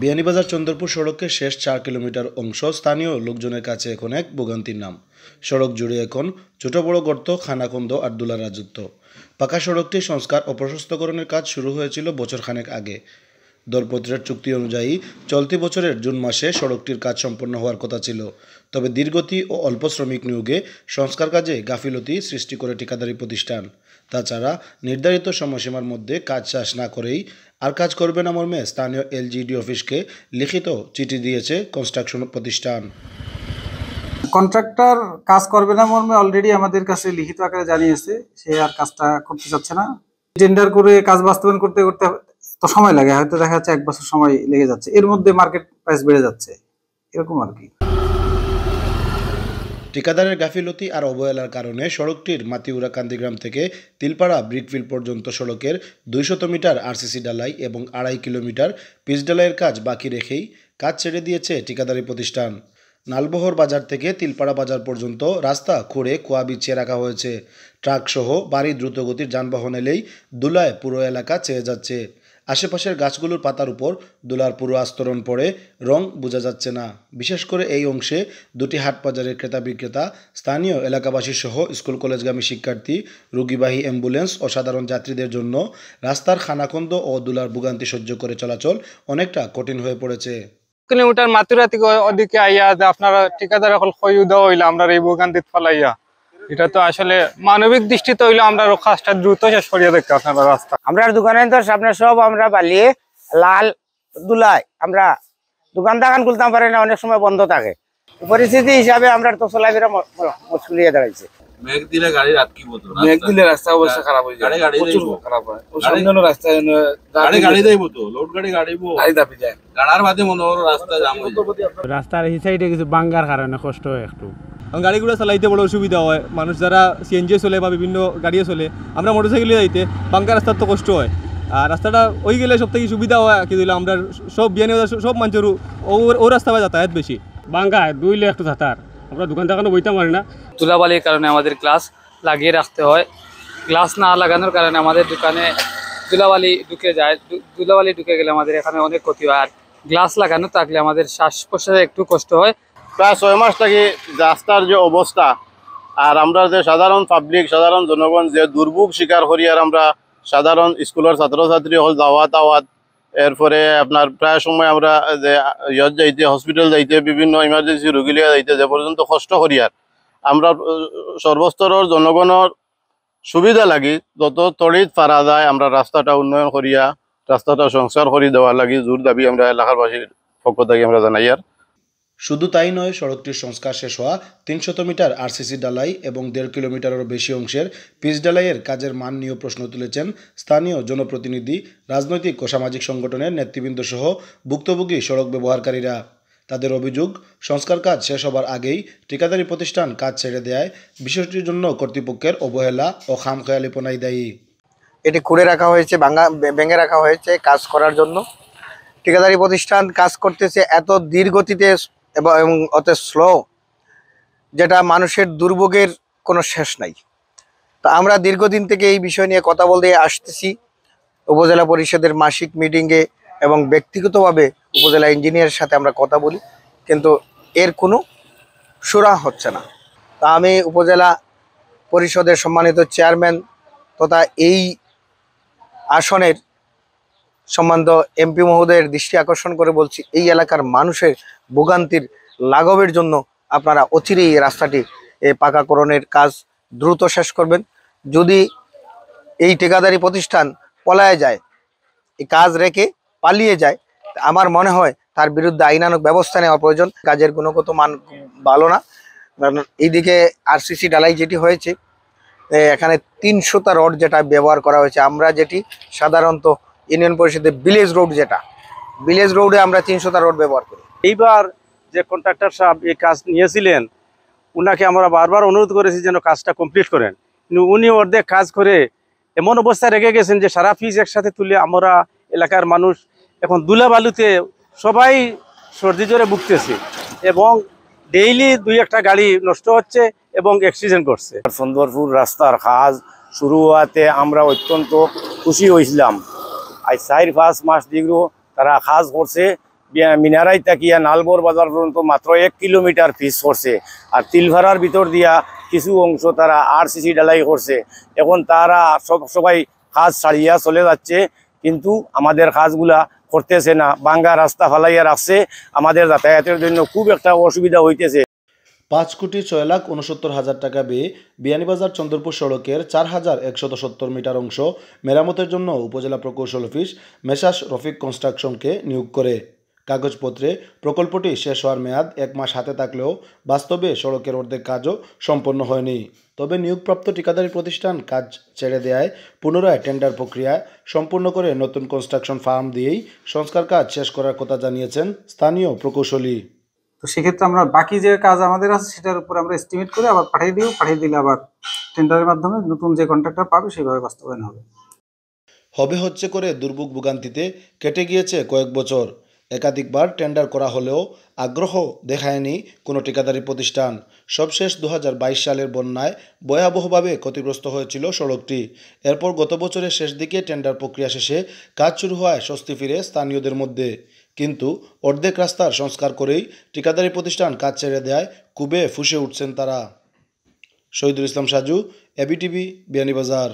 বিয়ানীবাজার চন্দ্রপুর সড়কের শেষ চার কিলোমিটার অংশ স্থানীয় লোকজনের কাছে এখন এক ভোগান্তির নাম সড়ক জুড়ে এখন ছোট বড় গর্ত খানাকন্দ আর দুলার রাজত্ব পাকা সড়কটি সংস্কার ও প্রশস্তকরণের কাজ শুরু হয়েছিল বছরখানেক আগে দরপত্রের চুক্তি অনুযায়ী চলতি বছরের জুন মাসে সড়কটির কাজ সম্পন্ন হওয়ার কথা ছিল তবে দীর্ঘতি ও অল্প শ্রমিক নিয়োগে সংস্কার কাজে গাফিলতি সৃষ্টি করে ঠিকাদারি প্রতিষ্ঠান তাছাড়া নির্ধারিত সময়সীমার মধ্যে কাজ শেষ না করেই আর কাজ করবে না মর্মে স্থানীয় এলজিডি অফিসকে লিখিত চিঠি দিয়েছে কনস্ট্রাকশন প্রতিষ্ঠান কন্ট্রাক্টর কাজ করবে না মর্মে অলরেডি আমাদের কাছে লিখিত আকারে জানিয়েছে সে আর কাজটা করতে চাচ্ছে না টেন্ডার করে কাজ বাস্তবায়ন করতে করতে তো সময় লাগে হয়তো দেখা যাচ্ছে এক বছর সময় লেগে যাচ্ছে এর মধ্যে মার্কেট প্রাইস বেড়ে যাচ্ছে এরকম আর কি ঠিকাদারের গাফিলতি আর অবহেলার কারণে সড়কটির মাতিউরা কান্দিগ্রাম থেকে তিলপাড়া ব্রিকফিল পর্যন্ত সড়কের দুইশত মিটার আরসিসি ডালাই এবং আড়াই কিলোমিটার পিচ ডালাইয়ের কাজ বাকি রেখেই কাজ ছেড়ে দিয়েছে ঠিকাদারি প্রতিষ্ঠান নালবহর বাজার থেকে তিলপাড়া বাজার পর্যন্ত রাস্তা খুঁড়ে কুয়া বিছিয়ে রাখা হয়েছে ট্রাকসহ বাড়ি দ্রুতগতির যানবাহন এলেই দুলায় পুরো এলাকা চেয়ে যাচ্ছে আশেপাশের গাছগুলোর পাতার উপর দোলার পুরো আস্তরণ পড়ে রং বোঝা যাচ্ছে না বিশেষ করে এই অংশে দুটি হাট বাজারের ক্রেতা বিক্রেতা স্থানীয় এলাকাবাসী সহ স্কুল কলেজগামী শিক্ষার্থী রোগীবাহী অ্যাম্বুলেন্স ও সাধারণ যাত্রীদের জন্য রাস্তার খানাখন্দ ও দোলার ভোগান্তি সহ্য করে চলাচল অনেকটা কঠিন হয়ে পড়েছে কিলোমিটার মাতুরা থেকে ওদিকে আইয়া আপনারা ঠিকাদার এখন খয়ু দেওয়া আমরা এই ভোগান্তিত ফলাইয়া এটা তো আসলে মানবিক দৃষ্টিতে হইলে আমরা কাজটা দ্রুত শেষ দেখতে আপনার রাস্তা আমরা দোকানে তো সামনে সব আমরা বালিয়ে লাল দুলাই আমরা দোকান দোকান খুলতাম পারে না অনেক সময় বন্ধ থাকে পরিস্থিতি হিসাবে আমরা তো বেরা মুশকিলিয়ে দাঁড়াইছে রাস্তা খারাপ খারাপ হয় রাস্তা রাস্তার এই কিছু বাঙ্গার কারণে কষ্ট হয় একটু কারণ গাড়িগুলো চালাইতে বড় অসুবিধা হয় মানুষ যারা সিএনজিও চলে বা বিভিন্ন গাড়িও চলে আমরা মোটর সাইকেলে যাইতে পাঙ্কা রাস্তার তো কষ্ট হয় আর রাস্তাটা ওই গেলে সব থেকে সুবিধা হয় কি দিল আমরা সব বিয়ানি সব মানুষের ও রাস্তা বা যাতায়াত বেশি বাঙ্গা দুই লাখ একটু যাতার আমরা দোকান দোকানে বইতে পারি না তুলাবালির কারণে আমাদের গ্লাস লাগিয়ে রাখতে হয় গ্লাস না লাগানোর কারণে আমাদের দোকানে তুলাবালি ঢুকে যায় তুলাবালি ঢুকে গেলে আমাদের এখানে অনেক ক্ষতি হয় আর গ্লাস লাগানো থাকলে আমাদের শ্বাস প্রশ্বাসে একটু কষ্ট হয় প্রায় ছয় মাস থেকে রাস্তার যে অবস্থা আর আমরা যে সাধারণ পাবলিক সাধারণ জনগণ যে দুর্ভোগ শিকার করি আর আমরা সাধারণ স্কুলের ছাত্রছাত্রী হল দাওয়া তাওয়াত এরপরে আপনার প্রায় সময় আমরা যে ইয়ত যাইতে হসপিটাল যাইতে বিভিন্ন ইমার্জেন্সি রুগীলিয়া যাইতে যে পর্যন্ত কষ্ট করি আর আমরা সর্বস্তরের জনগণের সুবিধা লাগি যত তড়িৎ পারা যায় আমরা রাস্তাটা উন্নয়ন করিয়া রাস্তাটা সংস্কার করি দেওয়া লাগি জোর দাবি আমরা এলাকাবাসীর পক্ষ থেকে আমরা জানাই আর শুধু তাই নয় সড়কটির সংস্কার শেষ হওয়া তিনশত মিটার আরসিসি ডালাই এবং দেড় কিলোমিটারেরও বেশি অংশের পিচ ডালাইয়ের কাজের মান নিয়েও প্রশ্ন তুলেছেন স্থানীয় জনপ্রতিনিধি রাজনৈতিক ও সামাজিক সংগঠনের নেতৃবৃন্দ সহ ভুক্তভোগী সড়ক ব্যবহারকারীরা তাদের অভিযোগ সংস্কার কাজ শেষ হবার আগেই ঠিকাদারি প্রতিষ্ঠান কাজ ছেড়ে দেয় বিষয়টির জন্য কর্তৃপক্ষের অবহেলা ও খাম খামখেয়ালিপনাই দায়ী এটি খুঁড়ে রাখা হয়েছে ভাঙা ভেঙে রাখা হয়েছে কাজ করার জন্য ঠিকাদারি প্রতিষ্ঠান কাজ করতেছে এত ধীর গতিতে এবং অত স্লো যেটা মানুষের দুর্ভোগের কোনো শেষ নাই তো আমরা দীর্ঘদিন থেকে এই বিষয় নিয়ে কথা বলতে আসতেছি উপজেলা পরিষদের মাসিক মিটিংয়ে এবং ব্যক্তিগতভাবে উপজেলা ইঞ্জিনিয়ারের সাথে আমরা কথা বলি কিন্তু এর কোনো সুরা হচ্ছে না তা আমি উপজেলা পরিষদের সম্মানিত চেয়ারম্যান তথা এই আসনের সম্মানিত এমপি মহোদয়ের দৃষ্টি আকর্ষণ করে বলছি এই এলাকার মানুষের ভোগান্তির লাঘবের জন্য আপনারা অচিরেই রাস্তাটি পাকাকরণের কাজ দ্রুত শেষ করবেন যদি এই ঠিকাদারি প্রতিষ্ঠান পলায় যায় এই কাজ রেখে পালিয়ে যায় আমার মনে হয় তার বিরুদ্ধে আইনানুক ব্যবস্থা নেওয়া প্রয়োজন কাজের গুণগত মান ভালো না এইদিকে আরসিসি ডালাই যেটি হয়েছে এখানে তিনশোটা রড যেটা ব্যবহার করা হয়েছে আমরা যেটি সাধারণত ইউনিয়ন পরিষদে ভিলেজ রোড যেটা ভিলেজ রোডে আমরা তিনশোটা রোড ব্যবহার করি এইবার যে কন্ট্রাক্টর সাহেব এই কাজ নিয়েছিলেন উনাকে আমরা বারবার অনুরোধ করেছি যেন কাজটা কমপ্লিট করেন কিন্তু উনি অর্ধেক কাজ করে এমন অবস্থায় রেখে গেছেন যে সারা ফিজ একসাথে তুলে আমরা এলাকার মানুষ এখন দুলাবালুতে সবাই সর্দি জ্বরে ভুগতেছে এবং ডেইলি দুই একটা গাড়ি নষ্ট হচ্ছে এবং অ্যাক্সিডেন্ট করছে সুন্দরপুর রাস্তার কাজ শুরু হওয়াতে আমরা অত্যন্ত খুশি হয়েছিলাম আজ চার পাঁচ মাস দিগুলো তারা কাজ করছে মিনারাই তাকিয়া নালবর বাজার পর্যন্ত মাত্র এক কিলোমিটার ফিস করছে আর তিলভাড়ার ভিতর দিয়া কিছু অংশ তারা আর সিসি ডালাই করছে এখন তারা সব সবাই কাজ ছাড়িয়া চলে যাচ্ছে কিন্তু আমাদের কাজগুলা করতেছে না বাঙ্গা রাস্তা ফালাইয়া রাখছে আমাদের যাতায়াতের জন্য খুব একটা অসুবিধা হইতেছে পাঁচ কোটি ছয় লাখ উনসত্তর হাজার টাকা ব্যয়ে বিয়ানীবাজার চন্দ্রপুর সড়কের চার হাজার একশত সত্তর মিটার অংশ মেরামতের জন্য উপজেলা প্রকৌশল অফিস মেসাস রফিক কনস্ট্রাকশনকে নিয়োগ করে কাগজপত্রে প্রকল্পটি শেষ হওয়ার মেয়াদ এক মাস হাতে থাকলেও বাস্তবে সড়কের অর্ধেক কাজও সম্পন্ন হয়নি তবে নিয়োগপ্রাপ্ত ঠিকাদারি প্রতিষ্ঠান কাজ ছেড়ে দেয় পুনরায় টেন্ডার প্রক্রিয়া সম্পূর্ণ করে নতুন কনস্ট্রাকশন ফার্ম দিয়েই সংস্কার কাজ শেষ করার কথা জানিয়েছেন স্থানীয় প্রকৌশলী তো সেক্ষেত্রে আমরা বাকি যে কাজ আমাদের আছে সেটার উপর আমরা এস্টিমেট করে আবার পাঠিয়ে দিই পাঠিয়ে দিলে আবার টেন্ডারের মাধ্যমে নতুন যে কন্ট্রাক্টর পাবে সেভাবে বাস্তবায়ন হবে হবে হচ্ছে করে দুর্ভোগ ভোগান্তিতে কেটে গিয়েছে কয়েক বছর একাধিকবার টেন্ডার করা হলেও আগ্রহ দেখায়নি কোনো ঠিকাদারি প্রতিষ্ঠান সবশেষ দু সালের বন্যায় ভয়াবহভাবে ক্ষতিগ্রস্ত হয়েছিল সড়কটি এরপর গত বছরের শেষ দিকে টেন্ডার প্রক্রিয়া শেষে কাজ শুরু হয় স্বস্তি ফিরে স্থানীয়দের মধ্যে কিন্তু অর্ধেক রাস্তার সংস্কার করেই ঠিকাদারি প্রতিষ্ঠান কাজ ছেড়ে দেয় কুবে ফুসে উঠছেন তারা শহীদুল ইসলাম সাজু এবিটিভি বিয়ানীবাজার